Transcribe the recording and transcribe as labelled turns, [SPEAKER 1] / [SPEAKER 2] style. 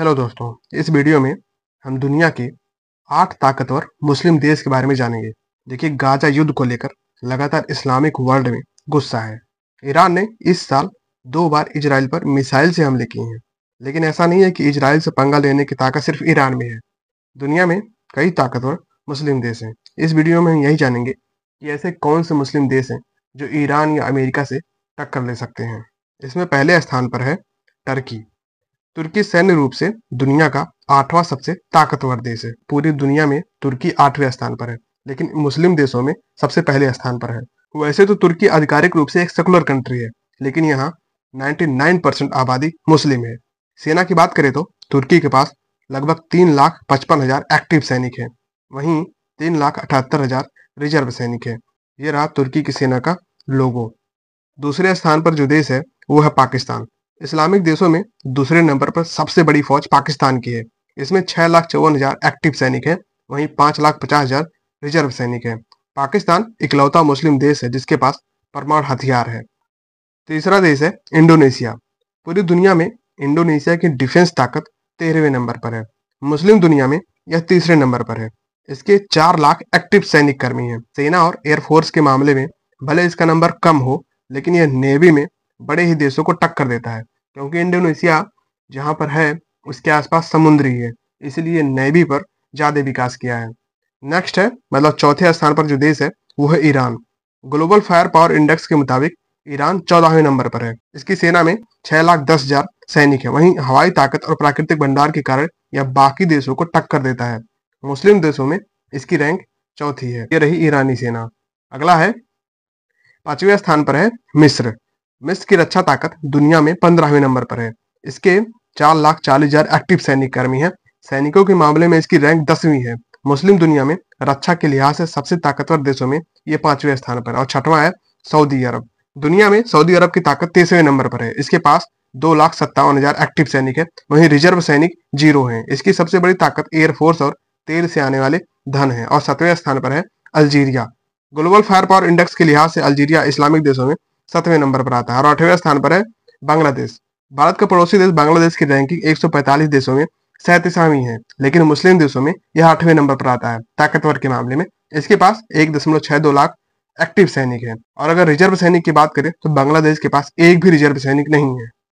[SPEAKER 1] hello दोस्तों इस video में हम दुनिया के आठ ताकतवर मुस्लिम देश के बारे में जानेंगे देखिए गाजा युद्ध को लेकर लगातार इस्लामिक वर्ल्ड में गुस्सा है ईरान ने इस साल दो बार इजराइल पर मिसाइल से हमले किए हैं लेकिन ऐसा नहीं है कि इजराइल से पंगा लेने की ताकत सिर्फ ईरान में है दुनिया में कई ताकतवर मुस्लिम देश हैं इस वीडियो में हम यही जानेंगे कि ऐसे कौन से मुस्लिम देश हैं जो ईरान या अमेरिका से टक्कर ले सकते हैं इसमें पहले स्थान पर है टर्की तुर्की सैन्य रूप से दुनिया का आठवां सबसे ताकतवर देश है पूरी दुनिया में तुर्की आठवें स्थान पर है लेकिन मुस्लिम देशों में सबसे पहले स्थान पर है वैसे तो तुर्की आधिकारिक रूप से एक सेकुलर कंट्री है लेकिन यहाँ 99 परसेंट आबादी मुस्लिम है सेना की बात करें तो तुर्की के पास लगभग तीन लाख पचपन हजार एक्टिव सैनिक हैं वहीं तीन लाख अठहत्तर हजार रिजर्व सैनिक हैं ये रहा तुर्की की सेना का लोगो दूसरे स्थान पर जो देश है वो है पाकिस्तान इस्लामिक देशों में दूसरे नंबर पर सबसे बड़ी फौज पाकिस्तान की है इसमें छह लाख चौवन हजार एक्टिव सैनिक हैं वहीं पांच लाख पचास हजार रिजर्व सैनिक हैं पाकिस्तान इकलौता मुस्लिम देश है जिसके पास परमाणु हथियार है तीसरा देश है इंडोनेशिया पूरी दुनिया में इंडोनेशिया की डिफेंस ताकत तेरहवें नंबर पर है मुस्लिम दुनिया में यह तीसरे नंबर पर है इसके चार लाख एक्टिव सैनिक कर्मी हैं सेना और एयरफोर्स के मामले में भले इसका नंबर कम हो लेकिन यह नेवी में बड़े ही देशों को टक्कर देता है क्योंकि इंडोनेशिया जहां पर है उसके आसपास समुद्री है इसलिए नेवी पर ज़्यादा विकास किया है नेक्स्ट है मतलब चौथे स्थान पर जो देश है वो है Iran global fire power index के मुताबिक ईरान चौदहवें नंबर पर है इसकी सेना में छह लाख दस हजार सैनिक है वहीं हवाई ताकत और प्राकृतिक भंडार के कारण यह बाकी देशों को टक्कर देता है मुस्लिम देशों में इसकी रैंक चौथी है ये रही ईरानी सेना अगला है पांचवें स्थान पर है मिस्र मिस्र की रक्षा ताकत दुनिया में पंद्रहवें नंबर पर है इसके चार लाख चालीस हजार एक्टिव सैनिक कर्मी हैं सैनिकों के मामले में इसकी रैंक दसवीं है मुस्लिम दुनिया में रक्षा के लिहाज से सबसे ताकतवर देशों में ये पांचवें स्थान पर और छठवां है सऊदी अरब दुनिया में सऊदी अरब की ताकत तेसवें नंबर पर है इसके पास दो लाख सत्तावन हजार एक्टिव सैनिक है वहीं रिजर्व सैनिक जीरो हैं इसकी सबसे बड़ी ताकत एयरफोर्स और तेल से आने वाले धन है और सतवें स्थान पर है Algeria global fire power index के लिहाज से अल्जीरिया इस्लामिक देशों में सातवें नंबर पर आता है और आठवें स्थान पर है बांग्लादेश भारत का पड़ोसी देश बांग्लादेश की रैंकिंग 145 देशों में सैतीसवीं है लेकिन मुस्लिम देशों में यह आठवें नंबर पर आता है ताकतवर के मामले में इसके पास एक दशमलव छह दो लाख एक्टिव सैनिक है और अगर रिजर्व सैनिक की बात करें तो बांग्लादेश के पास एक भी रिजर्व सैनिक नहीं है